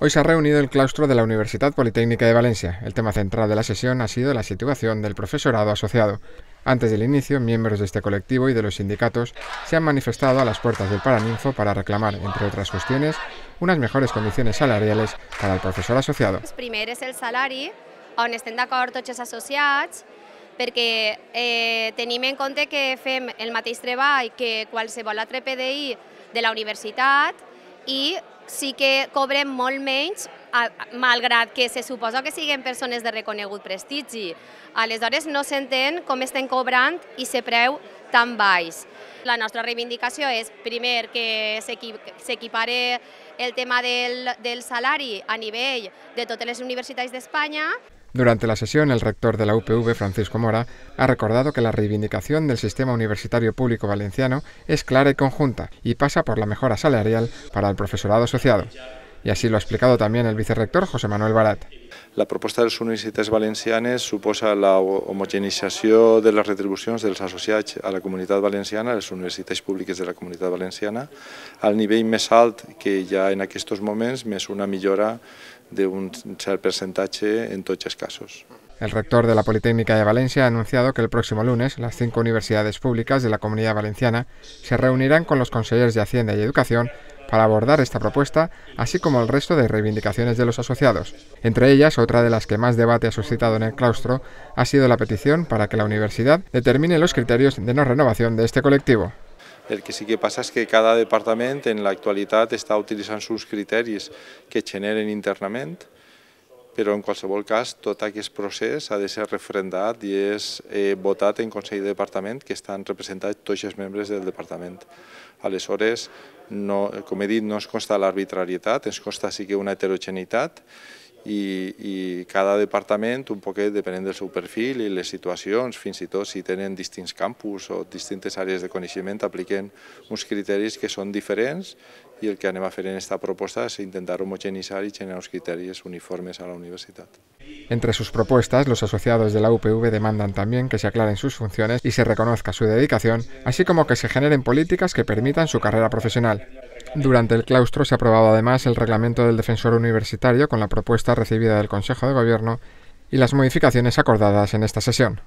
Hoy se ha reunido el claustro de la Universidad Politécnica de Valencia. El tema central de la sesión ha sido la situación del profesorado asociado. Antes del inicio, miembros de este colectivo y de los sindicatos se han manifestado a las puertas del Paraninfo para reclamar, entre otras cuestiones, unas mejores condiciones salariales para el profesor asociado. El es el salario, on estén d'acord tots perquè eh, tenim en compte que fem el mateix treball que qualsevol altre PDI de la universitat, i sí que cobrem molt menys malgrat que se suposa que siguin persones de reconegut prestigi. Aleshores no s'entén com estem cobrant i se preu tan baix. La nostra reivindicació és, primer, que s'equipare el tema del, del salari a nivell de totes les universitats d'Espanya Durante la sesión, el rector de la UPV, Francisco Mora, ha recordado que la reivindicación del sistema universitario público valenciano es clara y conjunta y pasa por la mejora salarial para el profesorado asociado. Y así lo ha explicado también el vicerrector José Manuel Barat. La propuesta de las universidades valencianas suposa la homogeneización de las retribuciones de los asociados a la Comunidad valenciana, las universidades públicas de la Comunidad valenciana, al nivel más alto que ya en estos momentos, es una millora un cierto porcentaje en todos los casos. El rector de la Politécnica de Valencia ha anunciado que el próximo lunes las cinco universidades públicas de la Comunidad Valenciana se reunirán con los consejeros de Hacienda y Educación para abordar esta propuesta, así como el resto de reivindicaciones de los asociados. Entre ellas, otra de las que más debate ha suscitado en el claustro ha sido la petición para que la universidad determine los criterios de no renovación de este colectivo. El que sí que pasa es que cada departamento en la actualidad está utilizando sus criterios que generen internamente, però en qualsevol cas tot aquest procés ha de ser refrendat i és eh, votat en Consell de Departament que estan representats tots els membres del Departament. Aleshores, no, com he dit, no ens consta l'arbitrarietat, ens consta sí que una heterogeneïtat i, i cada departament, un poquet depenent del seu perfil i les situacions, fins i tot si tenen distints campus o distintes àrees de coneixement, apliquen uns criteris que són diferents Y el que anima a hacer en esta propuesta es intentar homogenizar y generar los criterios uniformes a la universidad. Entre sus propuestas, los asociados de la UPV demandan también que se aclaren sus funciones y se reconozca su dedicación, así como que se generen políticas que permitan su carrera profesional. Durante el claustro se ha aprobado además el reglamento del defensor universitario con la propuesta recibida del Consejo de Gobierno y las modificaciones acordadas en esta sesión.